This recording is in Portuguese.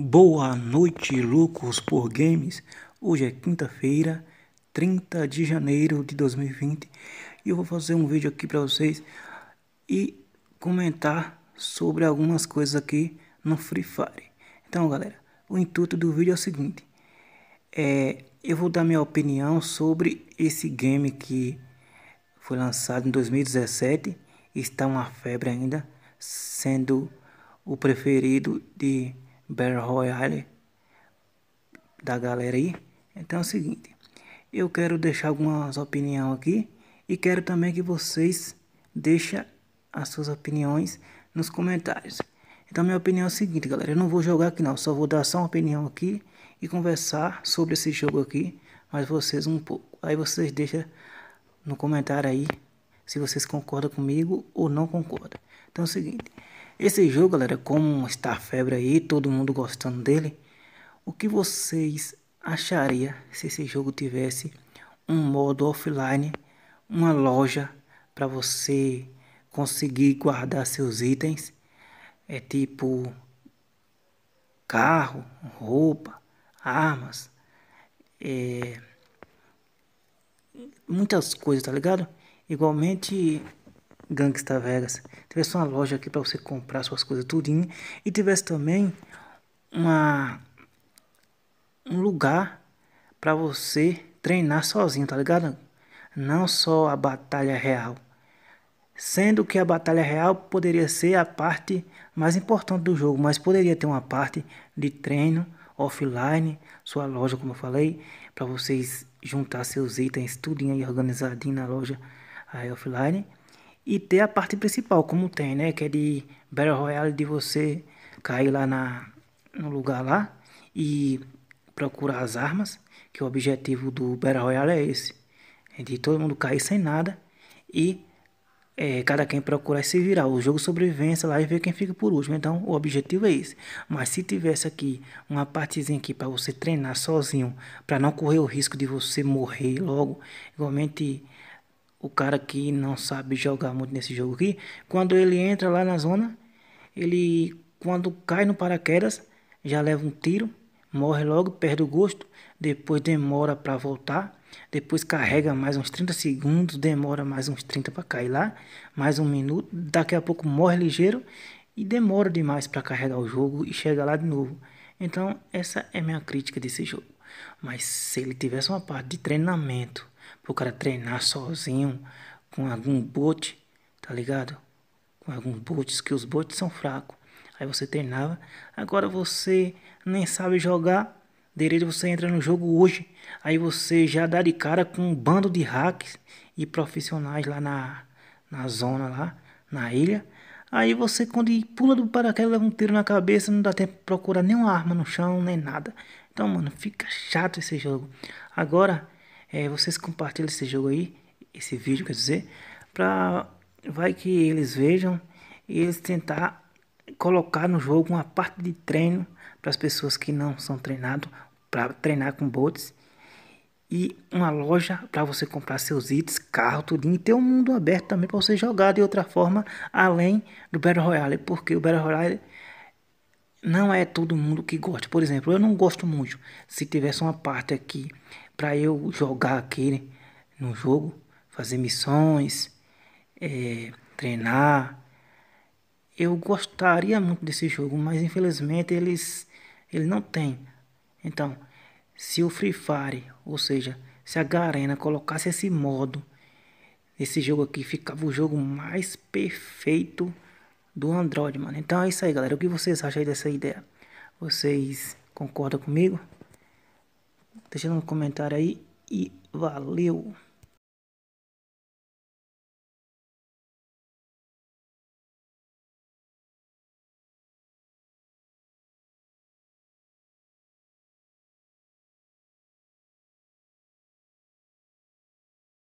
Boa noite, loucos por games. Hoje é quinta-feira, 30 de janeiro de 2020, e eu vou fazer um vídeo aqui para vocês e comentar sobre algumas coisas aqui no Free Fire. Então, galera, o intuito do vídeo é o seguinte: é, eu vou dar minha opinião sobre esse game que foi lançado em 2017 e está uma febre ainda, sendo o preferido de Battle Royale da galera aí. Então é o seguinte, eu quero deixar algumas opiniões aqui e quero também que vocês deixem as suas opiniões nos comentários. Então minha opinião é a seguinte, galera, eu não vou jogar aqui não, só vou dar só uma opinião aqui e conversar sobre esse jogo aqui, mas vocês um pouco. Aí vocês deixam no comentário aí se vocês concordam comigo ou não concordam. Então é o seguinte, esse jogo, galera, como está a febre aí, todo mundo gostando dele. O que vocês achariam se esse jogo tivesse um modo offline, uma loja para você conseguir guardar seus itens? É tipo carro, roupa, armas, é, muitas coisas, tá ligado? Igualmente Gangsta Vegas, tivesse uma loja aqui para você comprar suas coisas tudinho e tivesse também uma um lugar para você treinar sozinho, tá ligado? Não só a batalha real. Sendo que a batalha real poderia ser a parte mais importante do jogo, mas poderia ter uma parte de treino offline, sua loja, como eu falei, para vocês juntar seus itens tudinho aí organizadinho na loja aí offline e ter a parte principal, como tem, né? Que é de Battle Royale, de você cair lá na, no lugar lá e procurar as armas, que o objetivo do Battle Royale é esse. É de todo mundo cair sem nada e é, cada quem procurar se virar. O jogo sobrevivência lá e ver quem fica por último. Então o objetivo é esse. Mas se tivesse aqui uma partezinha aqui para você treinar sozinho, para não correr o risco de você morrer logo, igualmente o cara que não sabe jogar muito nesse jogo aqui, quando ele entra lá na zona, ele quando cai no paraquedas, já leva um tiro, morre logo, perde o gosto, depois demora para voltar, depois carrega mais uns 30 segundos, demora mais uns 30 para cair lá, mais um minuto, daqui a pouco morre ligeiro e demora demais para carregar o jogo e chega lá de novo. Então, essa é minha crítica desse jogo. Mas se ele tivesse uma parte de treinamento, pro cara treinar sozinho com algum bote, tá ligado? Com alguns botes, que os botes são fracos. Aí você treinava, agora você nem sabe jogar direito, você entra no jogo hoje, aí você já dá de cara com um bando de hacks e profissionais lá na, na zona, lá na ilha. Aí você, quando pula do paraquedas, leva um tiro na cabeça, não dá tempo de procurar nenhuma arma no chão, nem nada. Então, mano, fica chato esse jogo. Agora, é, vocês compartilhem esse jogo aí, esse vídeo, quer dizer, para vai que eles vejam e eles tentar colocar no jogo uma parte de treino para as pessoas que não são treinados para treinar com bots e uma loja para você comprar seus itens, carro, tudo e ter um mundo aberto também para você jogar de outra forma além do Battle Royale, porque o Battle Royale não é todo mundo que gosta. Por exemplo, eu não gosto muito. Se tivesse uma parte aqui para eu jogar aquele no jogo, fazer missões, é, treinar, eu gostaria muito desse jogo, mas infelizmente eles ele não tem. Então, se o Free Fire, ou seja, se a Garena colocasse esse modo, esse jogo aqui ficava o jogo mais perfeito do Android, mano. Então é isso aí, galera. O que vocês acham aí dessa ideia? Vocês concordam comigo? Deixa no comentário aí e valeu!